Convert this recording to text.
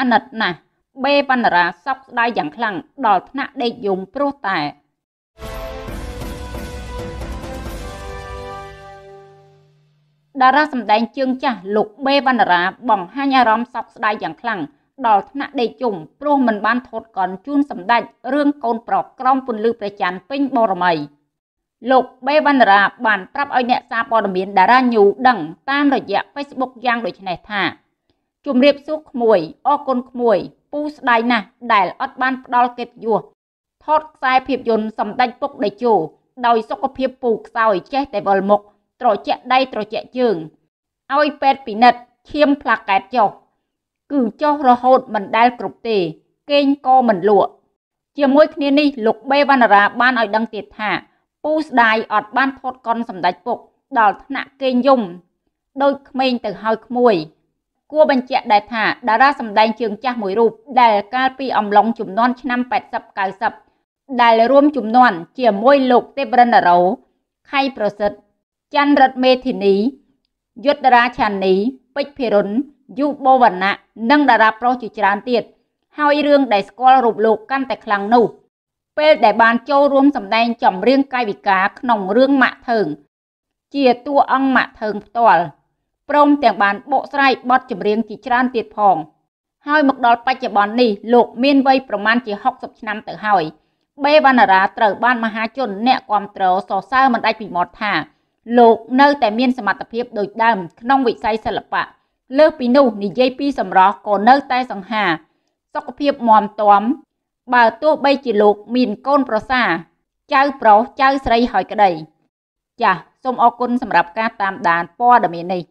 អាណិតណាស់បេបណ្ណរាសោកស្ដាយយ៉ាងខ្លាំងដល់ថ្នាក់ដេកយំព្រោះតែតារាសម្ដែងជើងចាស់លោកបេបណ្ណរាបង្ហាញអារម្មណ៍សោកស្ដាយយ៉ាងខ្លាំងដល់ថ្នាក់ដេកយំព្រោះមិនបានថតកនជូនសម្ដេចរឿងកូនប្រុសក្រមពន្លឺព្រះច័ន្ទពេញបរមីលោកបេវណ្ណរាបានប្រាប់ឲ្យអ្នកសារព័ត៌មានតារាញូដឹង តាមរយៈ Facebook យ៉ាងដូចនេះថាជំរាបសួរក្មួយអរគុណក្មួយពូស្ដាយណាស់ដែលអត់បានផ្ដល់កិត្តិយសថតខ្សែភាពយន្តសម្ដេចពុកដេជោដោយសុខភាពពូខ្សោយចេះ តែវល់មុខត្រជាក់ដៃត្រជាក់ជើងឲ្យពេទ្យពិនិត្យឈាមផ្លាកែតចុះគឺចុះរហូតមិនដែលគ្រប់ទេគេងក៏មិនលក់ ជាមួយគ្នានេះលោកបេវណ្ណរា បានឲ្យដឹងទៀតថាពូស្ដាយអត់បានថតកុនសម្ដេចពុក ដល់ថ្នាក់គេងយំដោយក្មេងទៅហើយក្មួយគួរបញ្ជាក់ដែរថាតារាសម្ដែងជើងចាស់មួយរូបដែលកាលពីអំឡុងចំនួនឆ្នាំ80 90ដែលរួមចំនួនជាមួយលោកទេពរិនរោខៃប្រសិទ្ធច័ន្ទរតមេធានីយុទ្ធរាឆានីពេជ្រភិរុនយុបវណ្ណៈនិង តារាប្រុសជាច្រើនទៀតហើយរឿងដែលស្គាល់រូបលោកកាន់តែខ្លាំងនោះ ពេលដែលបានចូលរួមសម្ដែងចម្រៀងកាយវិការក្នុងរឿងម៉ាក់ថើងជាតួអង្គម៉ាក់ថើងផ្ទាល់ព្រមទាំងបានបកស្រាយបទចម្រៀងជាច្រើនទៀតផងហើយមកដល់បច្ចុប្បន្ននេះលោកមានវ័យប្រមាណជា60ឆ្នាំទៅហើយបេវណ្ណារាត្រូវបានមហាជនអ្នកគាំទ្រសរសើរមិនដាច់ពីមាត់ថាលោកនៅតែមានសមត្ថភាពដូចដើមក្នុងវិស័យសិល្បៈលើសពីនោះនិយាយពីសម្រស់ក៏នៅតែសង្ហា សុខភាពមាំទាំបើទោះបីជាលោកមានកូនប្រសាចៅប្រុសចៅស្រីហើយក្តីចាសសូមអរគុណសម្រាប់ការតាមដានព័ត៌មាននេះ